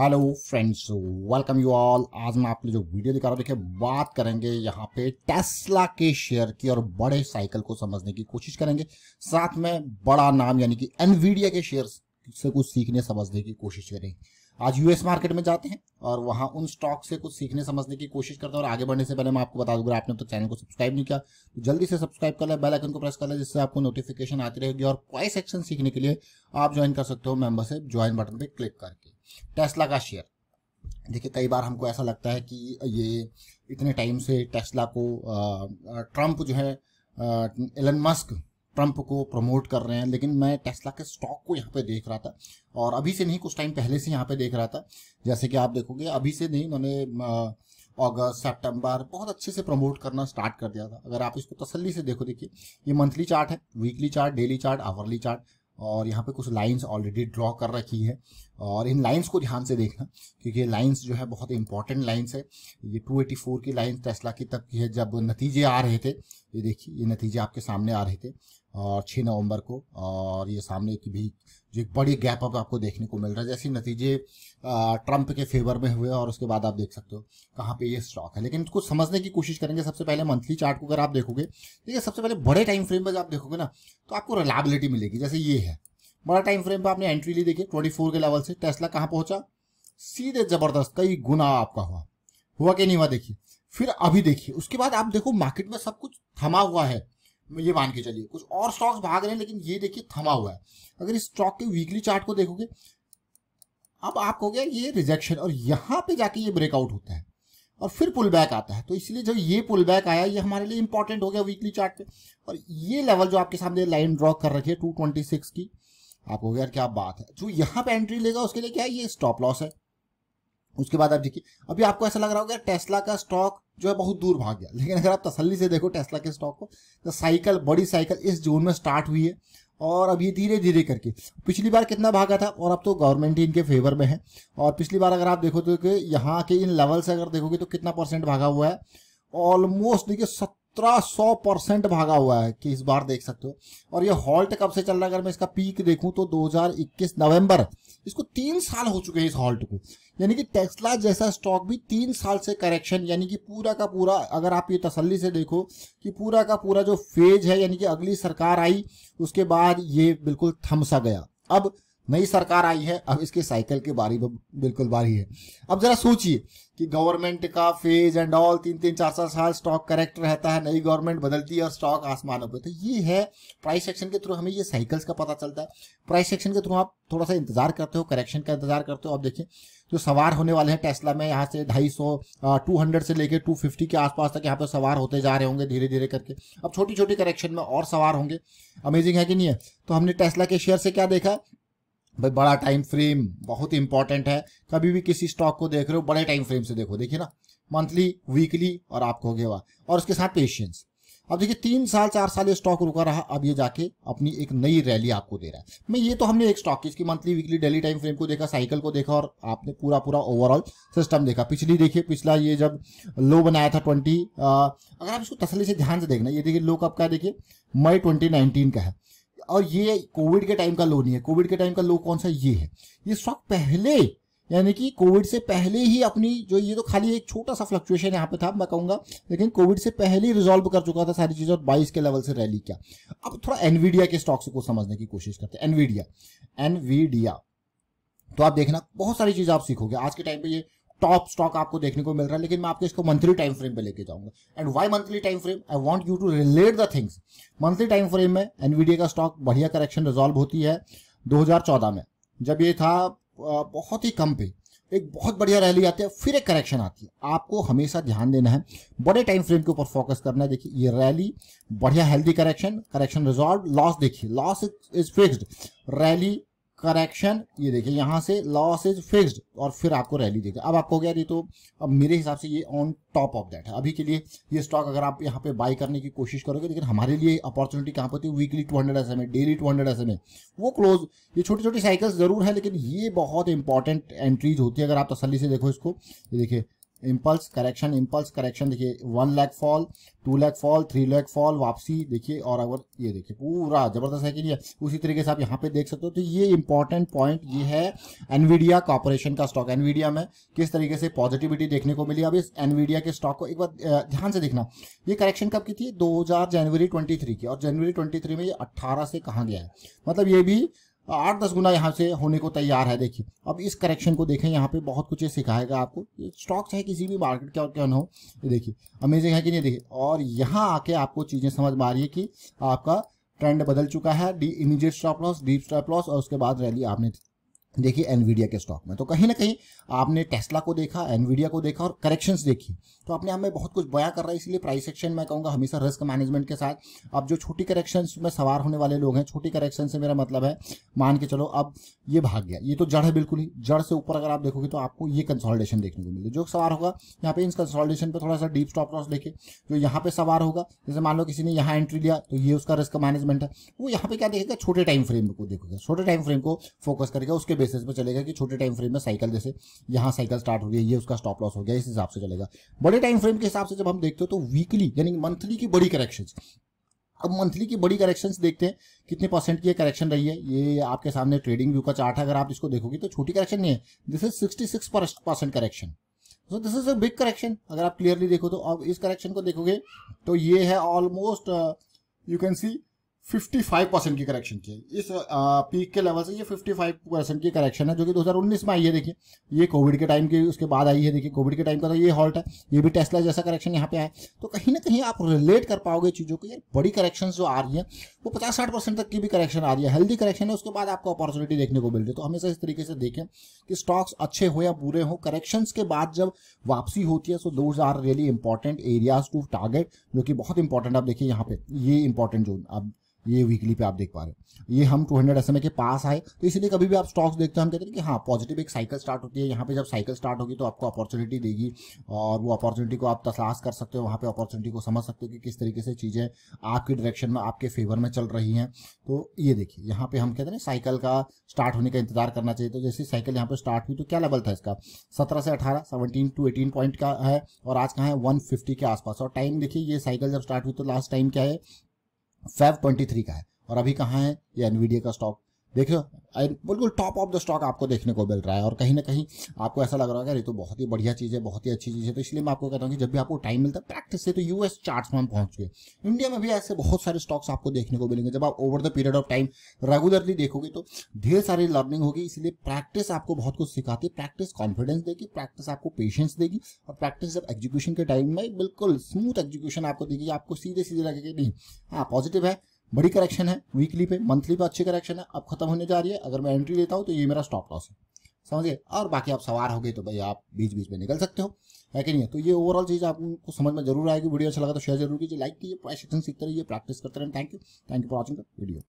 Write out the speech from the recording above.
hello friends welcome you all आज मैं आपने जो वीडियो दिखा रहा हूँ देखिए बात करेंगे यहाँ पे टेस्ला के शेयर की और बड़े साइकिल को समझने की कोशिश करेंगे साथ में बड़ा नाम यानी कि एनवीडिया के शेयर से कुछ सीखने समझने की कोशिश करेंगे आज यूएस मार्केट में जाते हैं और वहां उन स्टॉक से कुछ सीखने समझने की कोशिश करते हैं और आगे बढ़ने से पहले मैं आपको बता दूंगा आपने तो चैनल को सब्सक्राइब नहीं किया तो जल्दी से सब्सक्राइब कर ले बेल आइकन को प्रेस कर ले जिससे आपको नोटिफिकेशन आती रहेगी और क्वाई सेक्शन सीखने के लिए आप ज्वाइन कर सकते हो मेंबरशिप ज्वाइन बटन पर क्लिक करके टेस्ला का शेयर देखिए कई बार हमको ऐसा लगता है कि ये इतने टाइम से टेस्ला को ट्रंप जो है एलन मस्क ट्रंप को प्रमोट कर रहे हैं लेकिन मैं टेस्ला के स्टॉक को यहाँ पे देख रहा था और अभी से नहीं कुछ टाइम पहले से यहाँ पे देख रहा था जैसे कि आप देखोगे अभी से नहीं उन्होंने अगस्त सितंबर बहुत अच्छे से प्रमोट करना स्टार्ट कर दिया था अगर आप इसको तसल्ली से देखो देखिए ये मंथली चार्ट है weekly chart daily chart hourly chart और यहाँ पे कुछ लाइंस ऑलरेडी ड्रॉ कर रखी है और इन लाइंस को ध्यान से देखना क्योंकि ये लाइंस जो है बहुत इंपॉर्टेंट लाइंस है ये 284 की लाइंस टेस्ला की तब की है जब नतीजे आ रहे थे ये देखिए ये नतीजे आपके सामने आ रहे थे और छः नवंबर को और ये सामने की भी जो एक बड़ी गैप अप आपको देखने को मिल रहा है जैसे नतीजे ट्रंप के फेवर में हुए और उसके बाद आप देख सकते हो कहाँ पे ये स्टॉक है लेकिन इसको समझने की कोशिश करेंगे सबसे पहले मंथली चार्ट को अगर आप देखोगे देखिए तो सबसे पहले बड़े टाइम फ्रेम पर आप देखोगे ना तो आपको रिलायबिलिटी मिलेगी जैसे ये है बड़ा टाइम फ्रेम पर आपने एंट्री ली देखिए ट्वेंटी के लेवल से टेस्ला कहाँ पहुँचा सीधे जबरदस्त कई गुना आपका हुआ हुआ कि नहीं हुआ देखिए फिर अभी देखिए उसके बाद आप देखो मार्केट में सब कुछ थमा हुआ है ये मान के चलिए कुछ और स्टॉक्स भाग रहे हैं लेकिन ये देखिए थमा हुआ है अगर इस स्टॉक के वीकली चार्ट को देखोगे अब आप कहोगे ये रिजेक्शन और यहाँ पे जाके ये ब्रेकआउट होता है और फिर पुल बैक आता है तो इसलिए जब ये पुल बैक आया ये हमारे लिए इंपॉर्टेंट हो गया वीकली चार्ट पे और ये लेवल जो आपके सामने लाइन ड्रॉ कर रखी है टू की आप हो गया क्या बात है जो यहाँ पे एंट्री लेगा उसके लिए क्या है ये स्टॉप लॉस है उसके बाद आप देखिए अभी आपको ऐसा लग रहा होगा टेस्ला का स्टॉक जो है बहुत दूर भाग गया लेकिन अगर आप तसल्ली से देखो टेस्ला के स्टॉक को तो साइकिल बड़ी साइकिल इस जोन में स्टार्ट हुई है और अब ये धीरे धीरे करके पिछली बार कितना भागा था और अब तो गवर्नमेंट ही इनके फेवर में है और पिछली बार अगर आप देखो तो यहाँ के इन लेवल से अगर देखोगे तो कितना परसेंट भागा हुआ है ऑलमोस्ट देखिए सत्रह सौ परसेंट भागा हुआ है कि इस बार देख सकते हो और ये हॉल्ट कब से चल रहा है अगर मैं इसका पीक देखूं तो 2021 नवंबर इसको तीन साल हो चुके हैं इस हॉल्ट को यानी कि टेस्ला जैसा स्टॉक भी तीन साल से करेक्शन यानी कि पूरा का पूरा अगर आप ये तसल्ली से देखो कि पूरा का पूरा जो फेज है यानी कि अगली सरकार आई उसके बाद ये बिल्कुल थमसा गया अब नई सरकार आई है अब इसके साइकिल की बारी बिल्कुल बारी है अब जरा सोचिए कि गवर्नमेंट का फेज एंड ऑल तीन तीन चार चार साल स्टॉक करेक्ट रहता है नई गवर्नमेंट बदलती है और स्टॉक आसमानों पर तो ये है प्राइस एक्शन के थ्रू हमें ये साइकिल्स का पता चलता है प्राइस एक्शन के थ्रू आप थोड़ा सा इंतजार करते हो करेक्शन का इंतजार करते हो आप देखिए जो सवार होने वाले हैं टेस्ला में यहाँ से ढाई सौ टू हंड्रेड से लेके टू फिफ्टी के आसपास तक यहाँ पे सवार होते जा रहे होंगे धीरे धीरे करके अब छोटी छोटी करेक्शन में और सवार होंगे अमेजिंग है कि नहीं है तो हमने टेस्ला के शेयर से क्या देखा भाई बड़ा टाइम फ्रेम बहुत इंपॉर्टेंट है कभी भी किसी स्टॉक को देख रहे हो बड़े टाइम फ्रेम से देखो देखिए ना मंथली वीकली और आपको हो गया और उसके साथ पेशेंस अब देखिए तीन साल चार साल ये स्टॉक रुका रहा अब ये जाके अपनी एक नई रैली आपको दे रहा है मैं ये तो हमने एक स्टॉक इसकी monthly weekly daily time frame को देखा साइकिल को देखा और आपने पूरा पूरा ओवरऑल सिस्टम देखा पिछली देखिए पिछला ये जब लो बनाया था ट्वेंटी अगर आप इसको तसली से ध्यान से देखना ये देखिए लो कब का देखिए मई ट्वेंटी का है और ये कोविड के टाइम का लो नहीं है कोविड के टाइम का लो कौन सा ये है ये स्टॉक पहले यानी कि कोविड से पहले ही अपनी जो ये तो खाली एक छोटा सा फ्लक्चुएशन यहाँ पे था मैं कहूंगा लेकिन कोविड से पहले ही कर चुका था सारी चीज़ और बाईस के लेवल से रैली क्या अब थोड़ा एनवीडिया के स्टॉक्स को समझने की कोशिश करते हैं एनवीडिया एनवीडिया तो आप देखना बहुत सारी चीज़ आप सीखोगे आज के टाइम पे ये टॉप स्टॉक आपको देखने को मिल रहा है लेकिन मैं आपको इसको मंथली टाइम फ्रेम पे लेके जाऊंगा and why monthly time frame I want you to relate the things monthly time frame में एनवीडी का स्टॉक बढ़िया करेक्शन रिजॉल्व होती है 2014 में जब ये था बहुत ही कम पे एक बहुत बढ़िया रैली आती है फिर एक करेक्शन आती है आपको हमेशा ध्यान देना है बड़े टाइम फ्रेम के ऊपर फोकस करना है देखिए ये रैली बढ़िया healthy correction correction resolve loss देखिए loss is fixed rally correction ये देखिए यहाँ से लॉस इज फिक्स और फिर आपको रैली देखिए अब आपको गया तो अब मेरे हिसाब से ये ऑन टॉप ऑफ दैट है अभी के लिए ये स्टॉक अगर आप यहाँ पे बाई करने की कोशिश करोगे लेकिन हमारे लिए अपॉर्चुनिटी कहाँ पर होती है weekly two hundred S A daily two hundred S A वो क्लोज ये छोटी छोटी साइकिल्स जरूर है लेकिन ये बहुत इंपॉर्टेंट एंट्रीज होती है अगर आप तसली से देखो इसको ये देखिए इम्पल्स करेक्शन इम्पल्स करेक्शन देखिए one leg fall two leg fall three leg fall वापसी देखिए और अगर ये देखिए पूरा जबरदस्त है कि नहीं उसी तरीके से आप यहाँ पे देख सकते हो तो ये इंपॉर्टेंट पॉइंट ये है एनवीडिया कॉपोरेशन का स्टॉक एनवीडिया में किस तरीके से पॉजिटिविटी देखने को मिली अब इस एनवीडिया के स्टॉक को एक बार ध्यान से देखना ये करेक्शन कब की थी दो जनवरी ट्वेंटी की और जनवरी ट्वेंटी में ये अट्ठारह से कहा गया है मतलब ये भी आठ दस गुना यहाँ से होने को तैयार है देखिए अब इस करेक्शन को देखें यहाँ पे बहुत कुछ सिखाएगा आपको स्टॉक्स है किसी भी मार्केट के और क्या ना हो ये देखिए अमेजिंग है कि नहीं देखिए और यहाँ आके आपको चीज़ें समझ में आ रही है कि आपका ट्रेंड बदल चुका है the immediate stop loss deep stop loss और उसके बाद रैली आपने देखिए एनवीडिया के स्टॉक में तो कहीं ना कहीं आपने टेस्ला को देखा एनवीडिया को देखा और करेक्शंस देखी तो अपने आप में बहुत कुछ बया कर रहा है इसलिए प्राइस सेक्शन मैं कहूँगा हमेशा रिस्क मैनेजमेंट के साथ अब जो छोटी करेक्शंस में सवार होने वाले लोग हैं छोटी करेक्शन से मेरा मतलब है मान के चलो अब ये भाग गया ये तो जड़ है बिल्कुल ही जड़ से ऊपर अगर आप देखोगे तो आपको ये कंसोल्टेशन देखने को मिलेगी जो सवार होगा यहाँ पे इस कंसोल्टेशन पर थोड़ा सा डीप स्टॉप लॉस देखे जो यहाँ पे सवार होगा जैसे मान लो किसी ने यहाँ एंट्री लिया तो ये उसका रिस्क मैनेजमेंट है वो यहाँ पे क्या देखेगा छोटे टाइम फ्रेम को देखोगे छोटे टाइम फ्रेम को फोकस करेगा उसके बेसिस पे चलेगा कि छोटे टाइम फ्रेम में साइकिल जैसे यहाँ साइकिल स्टार्ट हो गया ये उसका स्टॉप लॉस हो गया इस हिसाब से चलेगा बड़े टाइम फ्रेम के हिसाब से जब हम देखते हो तो वीकली यानी मंथली की बड़ी करेक्शन अब मंथली की बड़ी करेक्शन देखते हैं कितने परसेंट की करेक्शन रही है ये आपके सामने ट्रेडिंग व्यू का चार्ट है अगर आप इसको देखोगे तो छोटी करेक्शन नहीं है this is sixty percent correction so this is a big correction अगर आप क्लियरली देखो तो अब इस करेक्शन को देखोगे तो ये है almost you can see 55 percent की करेक्शन की है इस पीक के लेवल से ये 55 परसेंट की करेक्शन है जो कि 2019 में आई है देखिए ये कोविड के टाइम की उसके बाद आई है देखिए कोविड के टाइम का तो ये हॉल्ट है ये भी टेस्ला जैसा करेक्शन यहाँ पे आया तो कहीं ना कहीं आप रिलेट कर पाओगे चीज़ों को ये बड़ी करेक्शन जो आ रही है वो पचास साठ परसेंट तक की भी करेक्शन आ रही है हेल्दी करेक्शन है उसके बाद आपको अपॉर्चुनिटी देखने को मिल रही है तो हमेशा इस तरीके से देखें कि स्टॉक्स अच्छे हो या बुरे हों करेक्शन के बाद जब वापसी होती है सो दो are really important areas to target जो कि बहुत इंपॉर्टेंट आप देखिए यहाँ पे ये इंपॉर्टेंट जोन अब ये वीकली पे आप देख पा रहे हो ये हम 200 हंड्रेड के पास आए तो इसलिए कभी भी आप स्टॉक्स देखते हो हम कहते हैं कि हाँ पॉजिटिव एक साइकिल स्टार्ट होती है यहाँ पे जब साइकिल स्टार्ट होगी तो आपको अपॉर्चुनिटी देगी और वो अपॉर्चुनिटी को आप तलाश कर सकते हो वहाँ पे अपॉर्चुनिटी को समझ सकते हो कि किस तरीके से चीज़ें आपके डायरेक्शन में आपके फेवर में चल रही हैं तो ये देखिए यहाँ पे हम कहते हैं साइकिल का स्टार्ट होने का इंतजार करना चाहिए तो जैसे साइकिल यहाँ पे स्टार्ट हुई तो क्या लेवल था इसका सत्रह से अठारह सेवनटीन टू एटीन पॉइंट का है और आज कहाँ है वन के आसपास और टाइम देखिए ये साइकिल जब स्टार्ट हुई तो लास्ट टाइम क्या है फाइव ट्वेंटी थ्री का है और अभी कहाँ है ये एनवीडिया का स्टॉक देखो बिल्कुल टॉप ऑफ द स्टॉक आपको देखने को मिल रहा है और कहीं ना कहीं आपको ऐसा लग रहा है अरे तो बहुत ही बढ़िया चीज़ है बहुत ही अच्छी चीज़ है तो इसलिए मैं आपको कहता हूँ कि जब भी आपको टाइम मिलता है प्रैक्टिस से तो यूएस चार्ट्स में हम पहुंच गए इंडिया में भी ऐसे बहुत सारे स्टॉक्स आपको देखने को मिलेंगे जब आप over the period of time regularly देखोगे तो ढेर सारी लर्निंग होगी इसलिए प्रैक्टिस आपको बहुत कुछ सिखाती है प्रैक्टिस कॉन्फिडेंस देगी प्रैक्टिस आपको पेशेंस देगी और प्रैक्टिस जब एग्जीक्यूशन के टाइम में बिल्कुल स्मूथ एग्जीक्यूशन आपको देगी आपको सीधे सीधे लगेगा नहीं हाँ पॉजिटिव है बड़ी करेक्शन है वीकली पे मंथली पे अच्छी करेक्शन है अब खत्म होने जा रही है अगर मैं एंट्री लेता हूँ तो ये मेरा स्टॉप लॉस है समझिए और बाकी आप सवार हो गए तो भाई आप बीच बीच में निकल सकते हो है कि नहीं तो ये ओवरऑल चीज़ आपको समझ में जरूर आएगी वीडियो अच्छा लगा तो शेयर जरूर कीजिए लाइक कीजिए प्राइस सीखते रहिए प्रैक्टिस करते रहें thank you thank you for watching the video